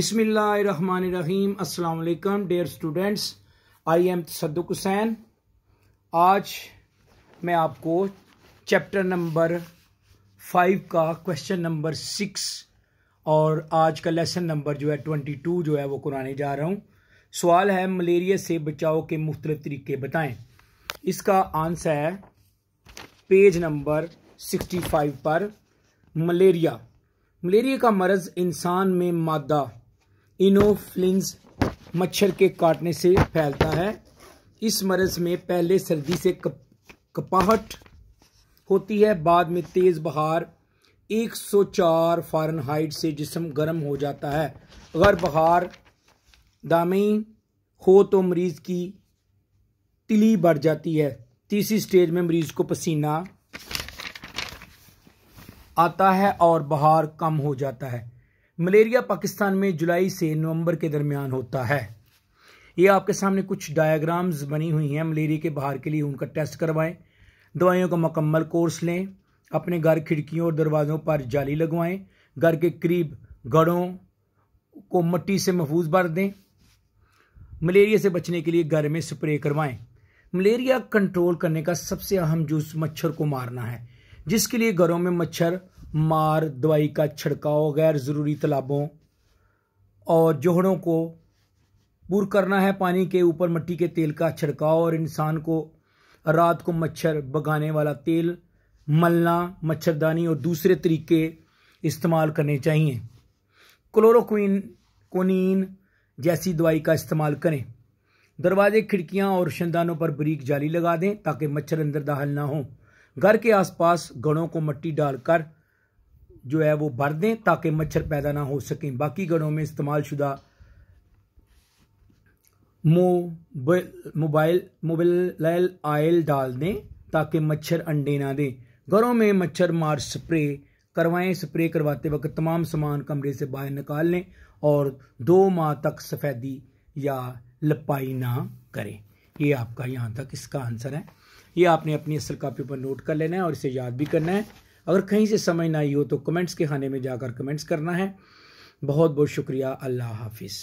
बिसमीम अल्लाम dear students I am Saddiq Hussain आज मैं आपको चैप्टर नंबर फाइव का क्वेश्चन नंबर सिक्स और आज का लेसन नंबर जो है ट्वेंटी टू जो है वो कराने जा रहा हूँ सवाल है मलेरिया से बचाव के मुख्तलिफ तरीके बताएं इसका आंसर है पेज नंबर सिक्सटी फाइव पर मलेरिया मलेरिया का मर्ज़ इंसान में मादा इनोफ्लिंस मच्छर के काटने से फैलता है इस मरज में पहले सर्दी से कप, कपाहट होती है बाद में तेज़ बहार 104 फारेनहाइट से जिसम गर्म हो जाता है अगर बहार दामी हो तो मरीज़ की तिली बढ़ जाती है तीसरी स्टेज में मरीज़ को पसीना आता है और बहार कम हो जाता है मलेरिया पाकिस्तान में जुलाई से नवंबर के दरमियान होता है ये आपके सामने कुछ डायग्राम्स बनी हुई हैं मलेरिया के बाहर के लिए उनका टेस्ट करवाएं दवाइयों का मुकम्मल कोर्स लें अपने घर खिड़कियों और दरवाज़ों पर जाली लगवाएं घर के करीब गढ़ों को मट्टी से महफूज भर दें मलेरिया से बचने के लिए घर में स्प्रे करवाएं मलेरिया कंट्रोल करने का सबसे अहम जूस मच्छर को मारना है जिसके लिए घरों में मच्छर मार दवाई का छिड़काव गैर ज़रूरी तालाबों और जोहड़ों को पुर करना है पानी के ऊपर मिट्टी के तेल का छिड़काव और इंसान को रात को मच्छर भगाने वाला तेल मलना मच्छरदानी और दूसरे तरीके इस्तेमाल करने चाहिए क्लोरोक्विन कोनीन जैसी दवाई का इस्तेमाल करें दरवाजे खिड़कियां और रोशनदानों पर बरीक जाली लगा दें ताकि मच्छर अंदर दाखिल ना हो घर के आसपास गड़ों को मट्टी डालकर जो है वो भर दें ताकि मच्छर पैदा ना हो सकें बाकी घरों में इस्तेमाल शुदा मोबाइल मोबाइल आयल डाल दें ताकि मच्छर अंडे ना दें घरों में मच्छर मार स्प्रे करवाएं स्प्रे करवाते वक्त तमाम सामान कमरे से बाहर निकाल लें और दो माह तक सफ़ेदी या लपाई ना करें ये आपका यहाँ तक इसका आंसर है ये आपने अपनी असल कापी पर नोट कर लेना है और इसे याद भी करना है अगर कहीं से समझ ना आई हो तो कमेंट्स के खाने में जाकर कमेंट्स करना है बहुत बहुत शुक्रिया अल्लाह हाफिज़